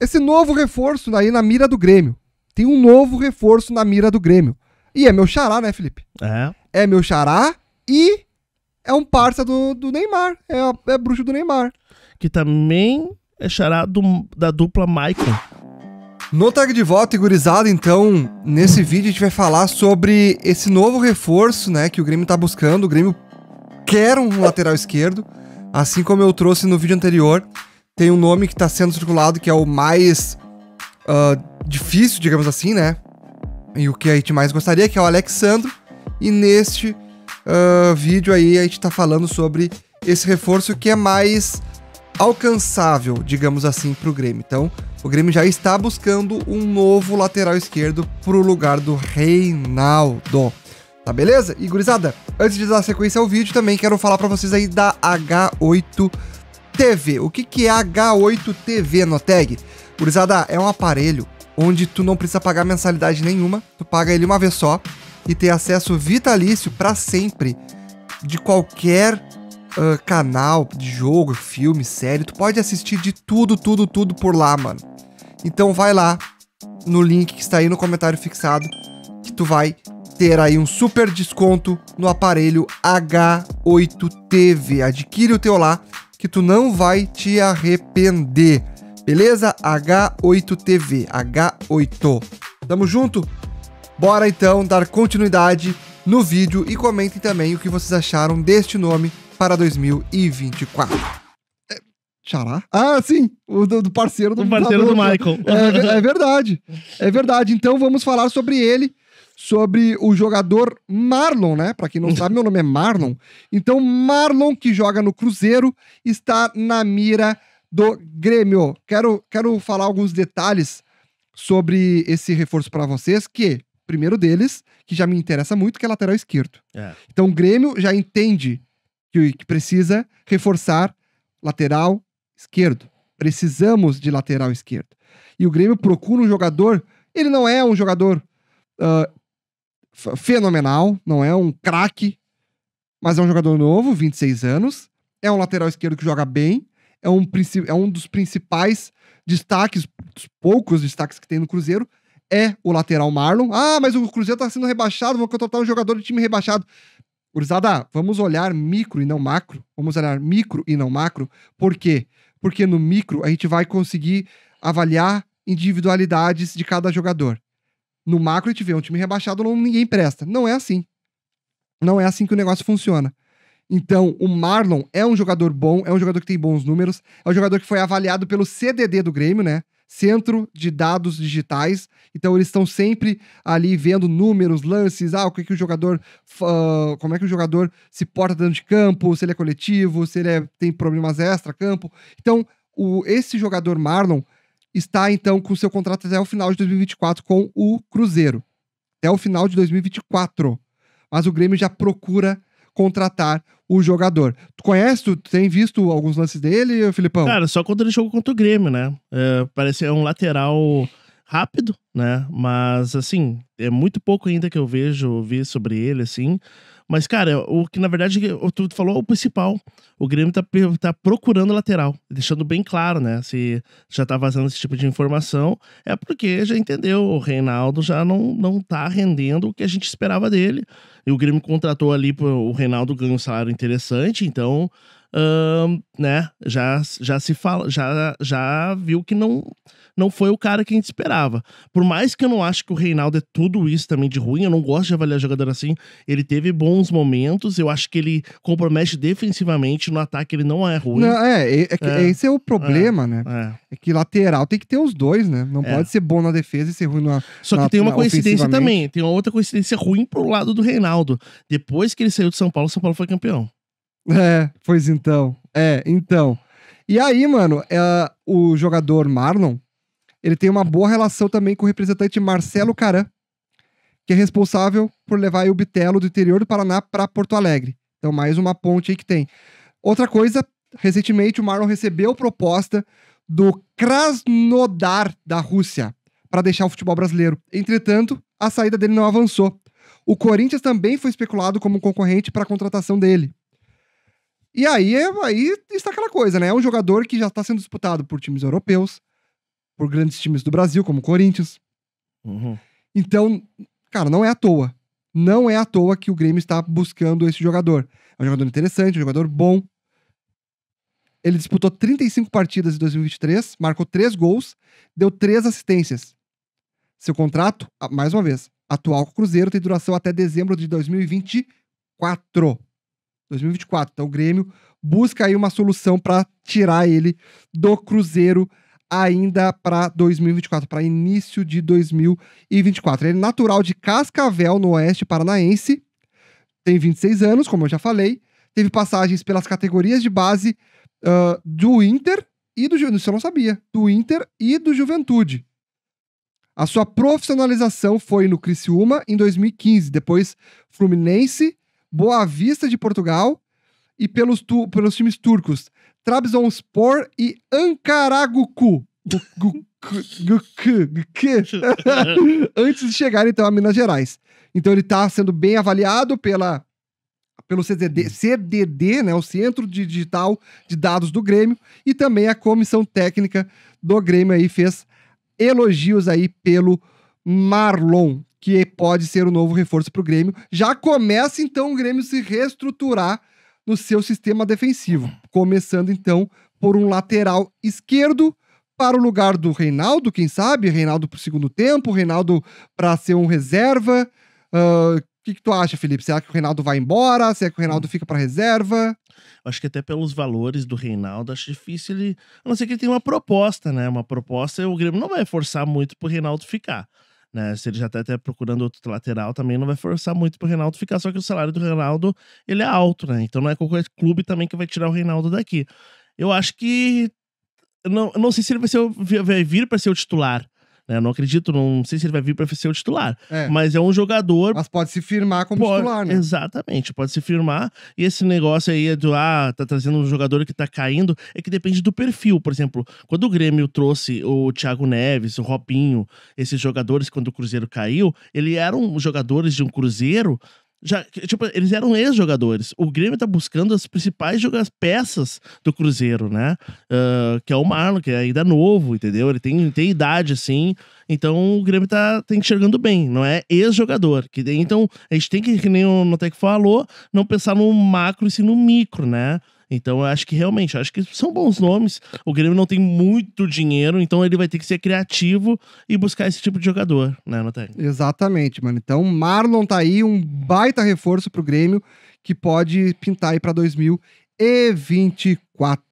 Esse novo reforço aí na mira do Grêmio. Tem um novo reforço na mira do Grêmio. E é meu xará, né, Felipe? É. É meu xará e é um parça do, do Neymar. É, é bruxo do Neymar. Que também é xará do, da dupla Maicon. No tag de volta, gurizada, então, nesse vídeo a gente vai falar sobre esse novo reforço, né, que o Grêmio tá buscando. O Grêmio quer um lateral esquerdo, assim como eu trouxe no vídeo anterior tem um nome que está sendo circulado que é o mais uh, difícil, digamos assim, né? E o que a gente mais gostaria, que é o Alexandro. E neste uh, vídeo aí a gente está falando sobre esse reforço que é mais alcançável, digamos assim, para o Grêmio. Então, o Grêmio já está buscando um novo lateral esquerdo para o lugar do Reinaldo. Tá beleza? E gurizada, antes de dar sequência ao vídeo, também quero falar para vocês aí da H8 TV. O que, que é H8TV Noteg? Gurizada, é um aparelho onde tu não precisa pagar mensalidade nenhuma, tu paga ele uma vez só e tem acesso vitalício para sempre de qualquer uh, canal de jogo, filme, série. Tu pode assistir de tudo, tudo, tudo por lá, mano. Então vai lá no link que está aí no comentário fixado que tu vai ter aí um super desconto no aparelho H8TV. Adquire o teu lá que tu não vai te arrepender. Beleza? H8TV, H8. Tamo junto? Bora então dar continuidade no vídeo e comentem também o que vocês acharam deste nome para 2024. Chará? É, xará? Ah, sim, o do, do parceiro do, o parceiro do, do Michael. É, é verdade, é verdade. Então vamos falar sobre ele sobre o jogador Marlon, né? Para quem não sabe, meu nome é Marlon. Então, Marlon, que joga no Cruzeiro, está na mira do Grêmio. Quero, quero falar alguns detalhes sobre esse reforço para vocês, que primeiro deles, que já me interessa muito, que é lateral esquerdo. É. Então, o Grêmio já entende que, que precisa reforçar lateral esquerdo. Precisamos de lateral esquerdo. E o Grêmio procura um jogador, ele não é um jogador Uh, fenomenal, não é um craque, mas é um jogador novo, 26 anos. É um lateral esquerdo que joga bem. É um, é um dos principais destaques, dos poucos destaques que tem no Cruzeiro, é o lateral Marlon. Ah, mas o Cruzeiro tá sendo rebaixado, vou contratar um jogador de time rebaixado. Urizada, vamos olhar micro e não macro. Vamos olhar micro e não macro. Por quê? Porque no micro a gente vai conseguir avaliar individualidades de cada jogador no macro a gente vê é um time rebaixado, não, ninguém presta. Não é assim. Não é assim que o negócio funciona. Então, o Marlon é um jogador bom, é um jogador que tem bons números, é um jogador que foi avaliado pelo CDD do Grêmio, né? Centro de Dados Digitais. Então, eles estão sempre ali vendo números, lances, ah, o que, que o jogador. Uh, como é que o jogador se porta dentro de campo, se ele é coletivo, se ele é, tem problemas extra-campo. Então, o, esse jogador Marlon está então com seu contrato até o final de 2024 com o Cruzeiro. Até o final de 2024. Mas o Grêmio já procura contratar o jogador. Tu conhece, tu tem visto alguns lances dele, Filipão? Cara, só quando ele jogou contra o Grêmio, né? É, parece é um lateral rápido, né? Mas assim, é muito pouco ainda que eu vejo, vi sobre ele, assim. Mas, cara, o que na verdade tu falou é o principal. O Grêmio tá, tá procurando lateral, deixando bem claro, né? Se já tá vazando esse tipo de informação, é porque já entendeu, o Reinaldo já não, não tá rendendo o que a gente esperava dele. E o Grêmio contratou ali, o Reinaldo ganhar um salário interessante, então né, já, já se fala, já, já viu que não não foi o cara que a gente esperava. Por mais que eu não acho que o Reinaldo é tudo isso também de ruim, eu não gosto de avaliar jogador assim. Ele teve bons momentos, eu acho que ele compromete defensivamente, no ataque ele não é ruim. Não, é, é, é, esse é o problema, né? É, é. é. que lateral tem que ter os dois, né? Não é. pode ser bom na defesa e ser ruim na Só que na, tem uma coincidência também, tem uma outra coincidência ruim pro lado do Reinaldo. Depois que ele saiu de São Paulo, São Paulo foi campeão. É, pois então. É, então. E aí, mano, é, o jogador Marlon, ele tem uma boa relação também com o representante Marcelo Caran, que é responsável por levar o Bitelo do interior do Paraná para Porto Alegre. Então, mais uma ponte aí que tem. Outra coisa, recentemente o Marlon recebeu proposta do Krasnodar da Rússia para deixar o futebol brasileiro. Entretanto, a saída dele não avançou. O Corinthians também foi especulado como concorrente para a contratação dele. E aí, é, aí está aquela coisa, né? É um jogador que já está sendo disputado por times europeus, por grandes times do Brasil, como o Corinthians. Uhum. Então, cara, não é à toa. Não é à toa que o Grêmio está buscando esse jogador. É um jogador interessante, um jogador bom. Ele disputou 35 partidas em 2023, marcou 3 gols, deu 3 assistências. Seu contrato, mais uma vez, atual com o Cruzeiro tem duração até dezembro de 2024. 2024. Então o Grêmio busca aí uma solução para tirar ele do Cruzeiro ainda para 2024, para início de 2024. Ele é natural de Cascavel, no Oeste Paranaense, tem 26 anos, como eu já falei, teve passagens pelas categorias de base uh, do Inter e do Juventude, eu não sabia, do Inter e do Juventude. A sua profissionalização foi no Criciúma em 2015, depois Fluminense, Boa Vista de Portugal e pelos, tu, pelos times turcos Trabzonspor e Ankaraguku. Antes de chegar então a Minas Gerais. Então ele está sendo bem avaliado pela pelo CDD, hum. CDD, né, o Centro de Digital de Dados do Grêmio, e também a comissão técnica do Grêmio aí fez elogios aí pelo Marlon que pode ser o um novo reforço para o Grêmio. Já começa então o Grêmio se reestruturar no seu sistema defensivo, começando então por um lateral esquerdo para o lugar do Reinaldo, quem sabe? Reinaldo para o segundo tempo, Reinaldo para ser um reserva. O uh, que, que, tu acha, Felipe? Será que o Reinaldo vai embora? Será que o Reinaldo fica para reserva? Acho que até pelos valores do Reinaldo, acho difícil ele. A não ser que ele tenha uma proposta, né? Uma proposta, o Grêmio não vai forçar muito para o Reinaldo ficar. Né? Se ele já tá até procurando outro lateral, também não vai forçar muito pro Reinaldo ficar, só que o salário do Reinaldo, ele é alto, né? Então não é qualquer clube também que vai tirar o Reinaldo daqui. Eu acho que não, não sei se ele vai, ser, vai vir para ser o titular, né? Não acredito, não sei se ele vai vir para ser o titular. É. Mas é um jogador. Mas pode se firmar como pode, titular, né? Exatamente, pode se firmar. E esse negócio aí é do ah, tá trazendo um jogador que tá caindo, é que depende do perfil. Por exemplo, quando o Grêmio trouxe o Thiago Neves, o Robinho, esses jogadores, quando o Cruzeiro caiu, ele eram jogadores de um Cruzeiro já, tipo, eles eram ex-jogadores. O Grêmio tá buscando as principais peças do Cruzeiro, né? Uh, que é o Marlon, que é ainda novo, entendeu? Ele tem, tem idade, assim. Então o Grêmio tá, tá enxergando bem, não é ex-jogador. que Então a gente tem que, que nem o Notec falou, não pensar no macro e sim no micro, né? Então eu acho que realmente, acho que são bons nomes. O Grêmio não tem muito dinheiro, então ele vai ter que ser criativo e buscar esse tipo de jogador, né, Natália? Exatamente, mano. Então Marlon tá aí, um baita reforço pro Grêmio que pode pintar aí para 2024.